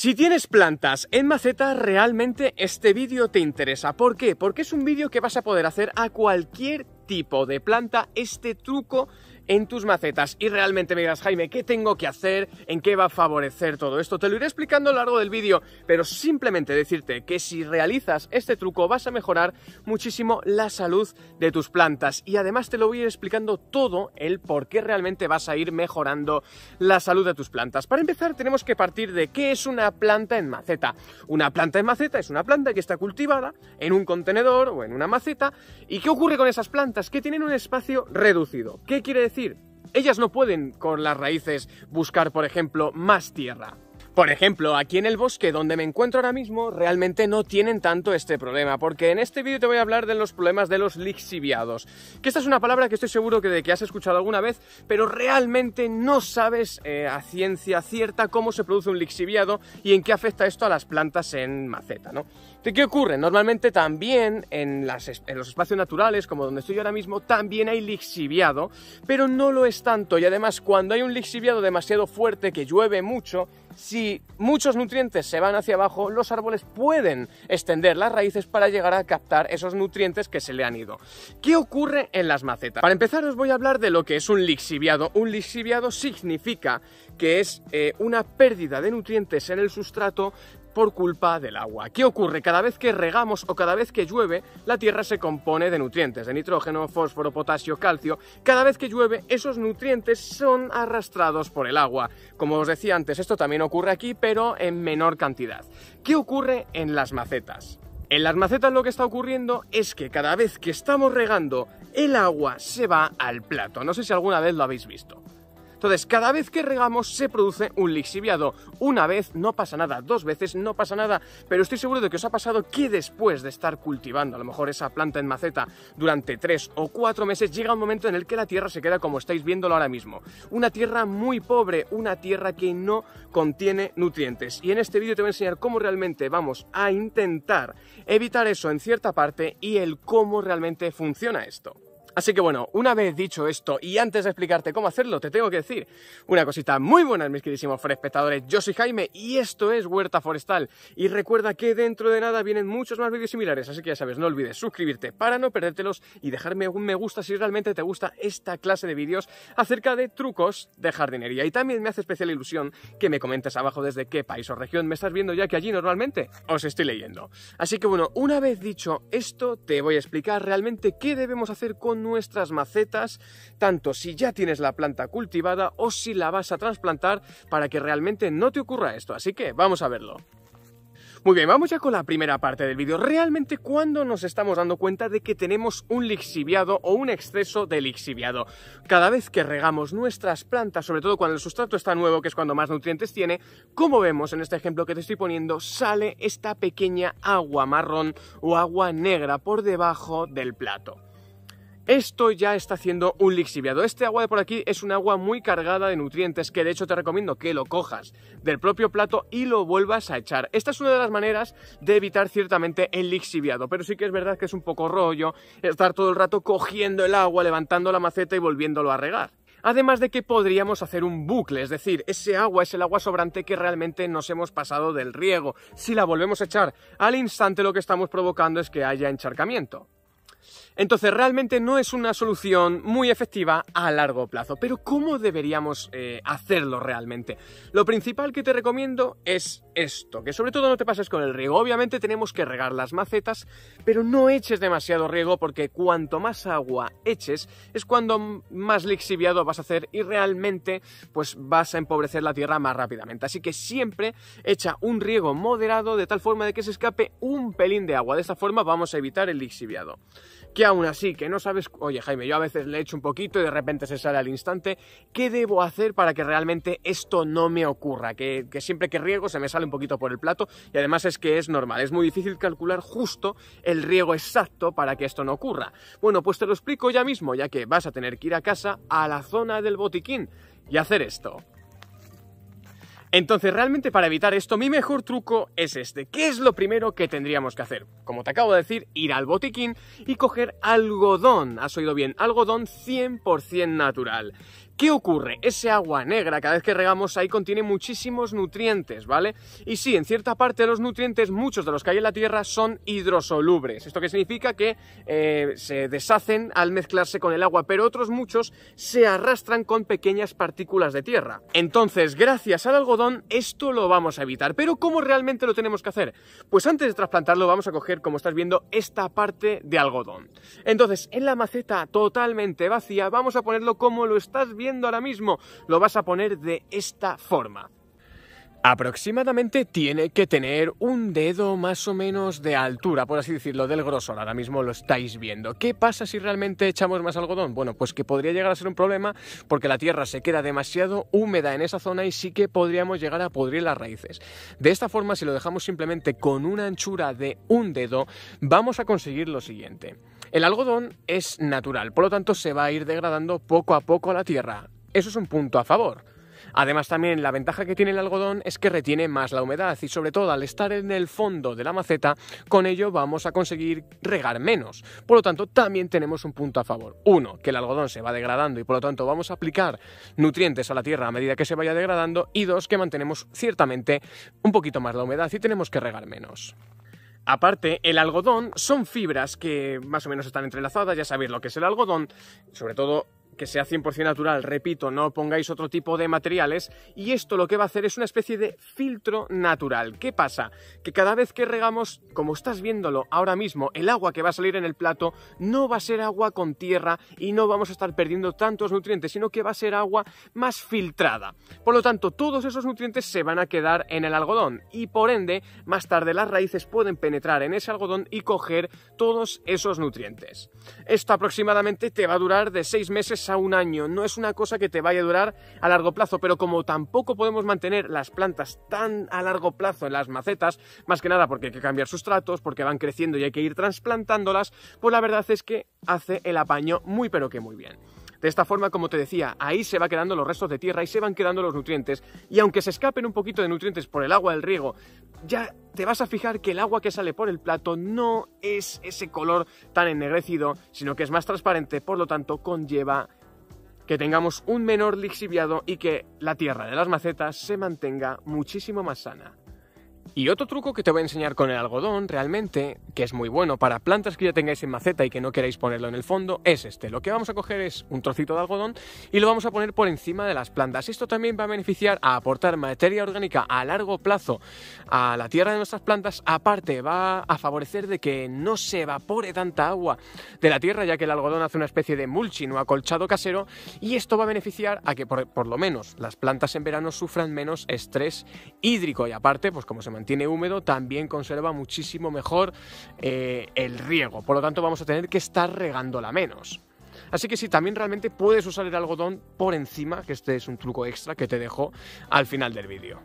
Si tienes plantas en maceta, realmente este vídeo te interesa. ¿Por qué? Porque es un vídeo que vas a poder hacer a cualquier tipo de planta este truco en tus macetas y realmente me digas, Jaime, ¿qué tengo que hacer? ¿En qué va a favorecer todo esto? Te lo iré explicando a lo largo del vídeo, pero simplemente decirte que si realizas este truco vas a mejorar muchísimo la salud de tus plantas y además te lo voy a ir explicando todo el por qué realmente vas a ir mejorando la salud de tus plantas. Para empezar tenemos que partir de qué es una planta en maceta. Una planta en maceta es una planta que está cultivada en un contenedor o en una maceta. ¿Y qué ocurre con esas plantas? Que tienen un espacio reducido. ¿Qué quiere decir? decir, ellas no pueden con las raíces buscar, por ejemplo, más tierra. Por ejemplo, aquí en el bosque donde me encuentro ahora mismo, realmente no tienen tanto este problema, porque en este vídeo te voy a hablar de los problemas de los lixiviados, que esta es una palabra que estoy seguro que, de que has escuchado alguna vez, pero realmente no sabes eh, a ciencia cierta cómo se produce un lixiviado y en qué afecta esto a las plantas en maceta, ¿no? ¿Qué ocurre? Normalmente también en, los espacios naturales, como donde estoy ahora mismo, también hay lixiviado, pero no lo es tanto. Y además, cuando hay un lixiviado demasiado fuerte, que llueve mucho, si muchos nutrientes se van hacia abajo, los árboles pueden extender las raíces para llegar a captar esos nutrientes que se le han ido. ¿Qué ocurre en las macetas? Para empezar os voy a hablar de lo que es un lixiviado. Un lixiviado significa que es eh, una pérdida de nutrientes en el sustrato por culpa del agua. ¿Qué ocurre? Cada vez que regamos o cada vez que llueve, la tierra se compone de nutrientes, de nitrógeno, fósforo, potasio, calcio. Cada vez que llueve, esos nutrientes son arrastrados por el agua. Como os decía antes, esto también ocurre aquí, pero en menor cantidad. ¿Qué ocurre en las macetas? En las macetas lo que está ocurriendo es que cada vez que estamos regando, el agua se va al plato. No sé si alguna vez lo habéis visto. Entonces, cada vez que regamos se produce un lixiviado. Una vez no pasa nada, dos veces no pasa nada, pero estoy seguro de que os ha pasado que después de estar cultivando a lo mejor esa planta en maceta durante tres o cuatro meses, llega un momento en el que la tierra se queda como estáis viéndolo ahora mismo. Una tierra muy pobre, una tierra que no contiene nutrientes. Y en este vídeo te voy a enseñar cómo realmente vamos a intentar evitar eso en cierta parte y el cómo realmente funciona esto. Así que bueno, una vez dicho esto y antes de explicarte cómo hacerlo, te tengo que decir una cosita muy buena, mis queridísimos espectadores Yo soy Jaime y esto es Huerta Forestal. Y recuerda que dentro de nada vienen muchos más vídeos similares, así que ya sabes, no olvides suscribirte para no perdértelos y dejarme un me gusta si realmente te gusta esta clase de vídeos acerca de trucos de jardinería. Y también me hace especial ilusión que me comentes abajo desde qué país o región me estás viendo, ya que allí normalmente os estoy leyendo. Así que bueno, una vez dicho esto, te voy a explicar realmente qué debemos hacer con nuestras macetas, tanto si ya tienes la planta cultivada o si la vas a trasplantar para que realmente no te ocurra esto. Así que vamos a verlo. Muy bien, vamos ya con la primera parte del vídeo. Realmente, cuando nos estamos dando cuenta de que tenemos un lixiviado o un exceso de lixiviado? Cada vez que regamos nuestras plantas, sobre todo cuando el sustrato está nuevo, que es cuando más nutrientes tiene, como vemos en este ejemplo que te estoy poniendo, sale esta pequeña agua marrón o agua negra por debajo del plato. Esto ya está haciendo un lixiviado. Este agua de por aquí es un agua muy cargada de nutrientes que de hecho te recomiendo que lo cojas del propio plato y lo vuelvas a echar. Esta es una de las maneras de evitar ciertamente el lixiviado, pero sí que es verdad que es un poco rollo estar todo el rato cogiendo el agua, levantando la maceta y volviéndolo a regar. Además de que podríamos hacer un bucle, es decir, ese agua es el agua sobrante que realmente nos hemos pasado del riego. Si la volvemos a echar al instante lo que estamos provocando es que haya encharcamiento. Entonces realmente no es una solución muy efectiva a largo plazo. Pero ¿cómo deberíamos eh, hacerlo realmente? Lo principal que te recomiendo es esto, que sobre todo no te pases con el riego. Obviamente tenemos que regar las macetas, pero no eches demasiado riego porque cuanto más agua eches es cuando más lixiviado vas a hacer y realmente pues vas a empobrecer la tierra más rápidamente. Así que siempre echa un riego moderado de tal forma de que se escape un pelín de agua. De esta forma vamos a evitar el lixiviado que aún así, que no sabes, oye Jaime, yo a veces le echo un poquito y de repente se sale al instante, ¿qué debo hacer para que realmente esto no me ocurra? Que, que siempre que riego se me sale un poquito por el plato y además es que es normal, es muy difícil calcular justo el riego exacto para que esto no ocurra. Bueno, pues te lo explico ya mismo, ya que vas a tener que ir a casa a la zona del botiquín y hacer esto. Entonces, realmente para evitar esto, mi mejor truco es este. ¿Qué es lo primero que tendríamos que hacer? Como te acabo de decir, ir al botiquín y coger algodón. Has oído bien, algodón 100% natural. ¿Qué ocurre? Ese agua negra, cada vez que regamos ahí, contiene muchísimos nutrientes, ¿vale? Y sí, en cierta parte de los nutrientes, muchos de los que hay en la tierra son hidrosolubles. ¿Esto que significa? Que eh, se deshacen al mezclarse con el agua, pero otros muchos se arrastran con pequeñas partículas de tierra. Entonces, gracias al algodón, esto lo vamos a evitar. Pero ¿cómo realmente lo tenemos que hacer? Pues antes de trasplantarlo, vamos a coger, como estás viendo, esta parte de algodón. Entonces, en la maceta totalmente vacía, vamos a ponerlo como lo estás viendo ahora mismo, lo vas a poner de esta forma. Aproximadamente tiene que tener un dedo más o menos de altura, por así decirlo, del grosor. Ahora mismo lo estáis viendo. ¿Qué pasa si realmente echamos más algodón? Bueno, pues que podría llegar a ser un problema porque la tierra se queda demasiado húmeda en esa zona y sí que podríamos llegar a podrir las raíces. De esta forma, si lo dejamos simplemente con una anchura de un dedo, vamos a conseguir lo siguiente. El algodón es natural, por lo tanto se va a ir degradando poco a poco a la tierra. Eso es un punto a favor. Además también la ventaja que tiene el algodón es que retiene más la humedad y sobre todo al estar en el fondo de la maceta, con ello vamos a conseguir regar menos. Por lo tanto también tenemos un punto a favor. Uno, que el algodón se va degradando y por lo tanto vamos a aplicar nutrientes a la tierra a medida que se vaya degradando y dos, que mantenemos ciertamente un poquito más la humedad y tenemos que regar menos. Aparte, el algodón son fibras que más o menos están entrelazadas, ya sabéis lo que es el algodón, sobre todo que sea 100% natural, repito, no pongáis otro tipo de materiales y esto lo que va a hacer es una especie de filtro natural. ¿Qué pasa? Que cada vez que regamos, como estás viéndolo ahora mismo, el agua que va a salir en el plato no va a ser agua con tierra y no vamos a estar perdiendo tantos nutrientes, sino que va a ser agua más filtrada. Por lo tanto, todos esos nutrientes se van a quedar en el algodón y por ende, más tarde las raíces pueden penetrar en ese algodón y coger todos esos nutrientes. Esto aproximadamente te va a durar de 6 meses a un año, no es una cosa que te vaya a durar a largo plazo, pero como tampoco podemos mantener las plantas tan a largo plazo en las macetas, más que nada porque hay que cambiar sustratos, porque van creciendo y hay que ir trasplantándolas, pues la verdad es que hace el apaño muy pero que muy bien. De esta forma, como te decía, ahí se van quedando los restos de tierra y se van quedando los nutrientes. Y aunque se escapen un poquito de nutrientes por el agua del riego, ya te vas a fijar que el agua que sale por el plato no es ese color tan ennegrecido, sino que es más transparente, por lo tanto conlleva que tengamos un menor lixiviado y que la tierra de las macetas se mantenga muchísimo más sana. Y otro truco que te voy a enseñar con el algodón realmente, que es muy bueno para plantas que ya tengáis en maceta y que no queráis ponerlo en el fondo, es este. Lo que vamos a coger es un trocito de algodón y lo vamos a poner por encima de las plantas. Esto también va a beneficiar a aportar materia orgánica a largo plazo a la tierra de nuestras plantas. Aparte, va a favorecer de que no se evapore tanta agua de la tierra, ya que el algodón hace una especie de mulching o acolchado casero. Y esto va a beneficiar a que por, por lo menos las plantas en verano sufran menos estrés hídrico. Y aparte, pues como se mantiene tiene húmedo, también conserva muchísimo mejor eh, el riego. Por lo tanto, vamos a tener que estar regándola menos. Así que sí, también realmente puedes usar el algodón por encima, que este es un truco extra que te dejo al final del vídeo.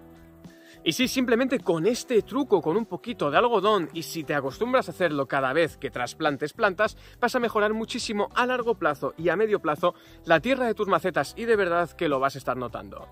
Y sí, simplemente con este truco, con un poquito de algodón, y si te acostumbras a hacerlo cada vez que trasplantes plantas, vas a mejorar muchísimo a largo plazo y a medio plazo la tierra de tus macetas y de verdad que lo vas a estar notando.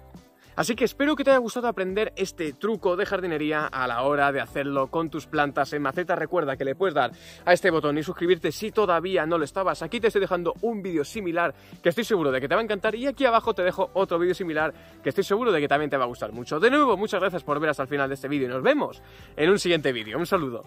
Así que espero que te haya gustado aprender este truco de jardinería a la hora de hacerlo con tus plantas en maceta. Recuerda que le puedes dar a este botón y suscribirte si todavía no lo estabas. Aquí te estoy dejando un vídeo similar que estoy seguro de que te va a encantar y aquí abajo te dejo otro vídeo similar que estoy seguro de que también te va a gustar mucho. De nuevo, muchas gracias por ver hasta el final de este vídeo y nos vemos en un siguiente vídeo. Un saludo.